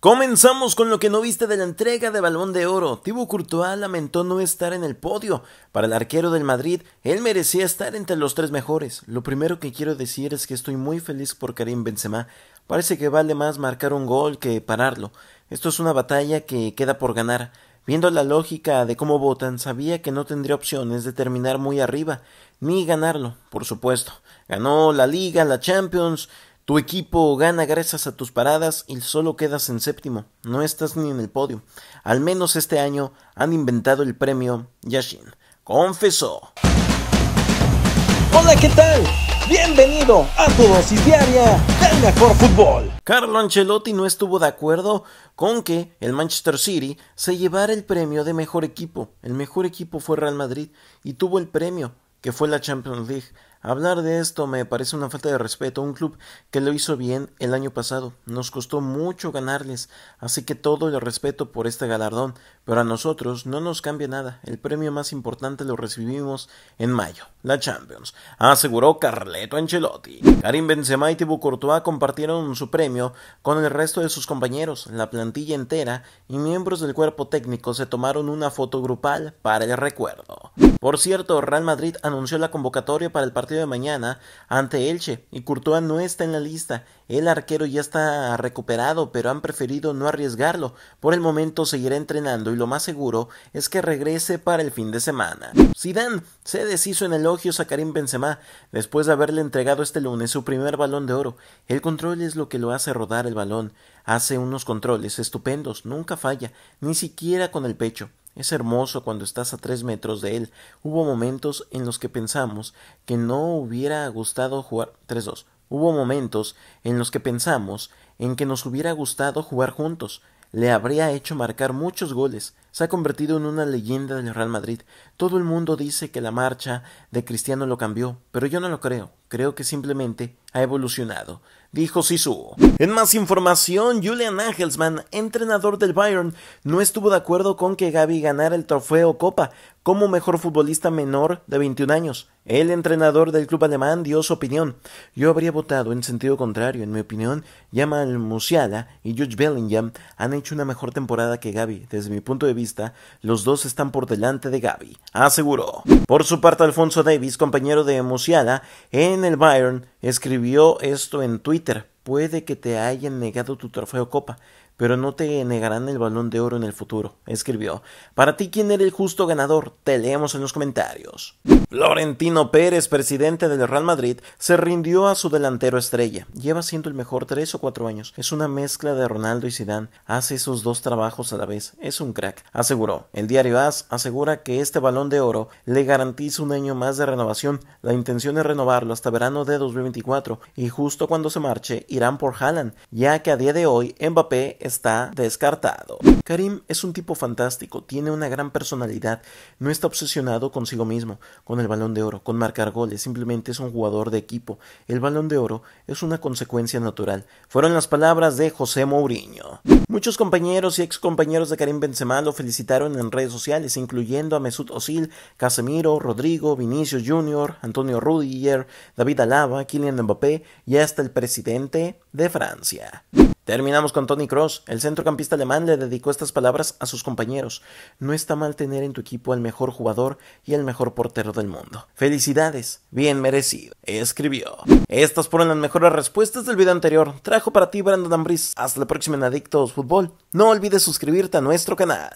Comenzamos con lo que no viste de la entrega de balón de oro. Thibaut Courtois lamentó no estar en el podio. Para el arquero del Madrid, él merecía estar entre los tres mejores. Lo primero que quiero decir es que estoy muy feliz por Karim Benzema. Parece que vale más marcar un gol que pararlo. Esto es una batalla que queda por ganar. Viendo la lógica de cómo votan, sabía que no tendría opciones de terminar muy arriba, ni ganarlo, por supuesto. Ganó la Liga, la Champions, tu equipo gana gracias a tus paradas y solo quedas en séptimo, no estás ni en el podio. Al menos este año han inventado el premio Yashin. Confesó. Hola, ¿qué tal? Bienvenido a tu dosis diaria del mejor fútbol. Carlo Ancelotti no estuvo de acuerdo con que el Manchester City se llevara el premio de mejor equipo. El mejor equipo fue Real Madrid y tuvo el premio que fue la Champions League. Hablar de esto me parece una falta de respeto a un club que lo hizo bien el año pasado. Nos costó mucho ganarles, así que todo el respeto por este galardón, pero a nosotros no nos cambia nada. El premio más importante lo recibimos en mayo, la Champions, aseguró Carleto Ancelotti. Karim Benzema y Thibaut Courtois compartieron su premio con el resto de sus compañeros. La plantilla entera y miembros del cuerpo técnico se tomaron una foto grupal para el recuerdo. Por cierto, Real Madrid anunció la convocatoria para el partido de mañana ante Elche y Courtois no está en la lista. El arquero ya está recuperado, pero han preferido no arriesgarlo. Por el momento seguirá entrenando y lo más seguro es que regrese para el fin de semana. Zidane se deshizo en elogios a Karim Benzema después de haberle entregado este lunes su primer balón de oro. El control es lo que lo hace rodar el balón. Hace unos controles estupendos, nunca falla, ni siquiera con el pecho. Es hermoso cuando estás a tres metros de él. Hubo momentos en los que pensamos que no hubiera gustado jugar. 3-2. Hubo momentos en los que pensamos en que nos hubiera gustado jugar juntos. Le habría hecho marcar muchos goles se ha convertido en una leyenda del Real Madrid. Todo el mundo dice que la marcha de Cristiano lo cambió, pero yo no lo creo. Creo que simplemente ha evolucionado, dijo Sisu. En más información, Julian Angelsman, entrenador del Bayern, no estuvo de acuerdo con que Gaby ganara el trofeo Copa como mejor futbolista menor de 21 años. El entrenador del club alemán dio su opinión. Yo habría votado en sentido contrario. En mi opinión, Jamal Musiala y Jude Bellingham han hecho una mejor temporada que Gaby. Desde mi punto de vista, los dos están por delante de Gaby, aseguró. Por su parte, Alfonso Davis, compañero de Musiala en el Bayern, escribió esto en Twitter. Puede que te hayan negado tu trofeo Copa, pero no te negarán el balón de oro en el futuro, escribió. Para ti, ¿quién era el justo ganador? Te leemos en los comentarios. Florentino Pérez, presidente del Real Madrid, se rindió a su delantero estrella. Lleva siendo el mejor tres o cuatro años. Es una mezcla de Ronaldo y Zidane. Hace esos dos trabajos a la vez. Es un crack, aseguró. El diario AS asegura que este balón de oro le garantiza un año más de renovación. La intención es renovarlo hasta verano de 2024 y justo cuando se marche irán por Haaland, ya que a día de hoy Mbappé está descartado. Karim es un tipo fantástico, tiene una gran personalidad, no está obsesionado consigo mismo, con el balón de oro, con marcar goles, simplemente es un jugador de equipo. El balón de oro es una consecuencia natural. Fueron las palabras de José Mourinho. Muchos compañeros y excompañeros de Karim Benzema lo felicitaron en redes sociales, incluyendo a Mesut Özil, Casemiro, Rodrigo, Vinicius Jr., Antonio Rudiger, David Alaba, Kylian Mbappé y hasta el presidente de Francia. Terminamos con Tony Cross. El centrocampista alemán le dedicó estas palabras a sus compañeros. No está mal tener en tu equipo al mejor jugador y al mejor portero del mundo. Felicidades, bien merecido. Escribió. Estas fueron las mejores respuestas del video anterior. Trajo para ti Brandon Ambris. Hasta la próxima en Adictos Fútbol. No olvides suscribirte a nuestro canal.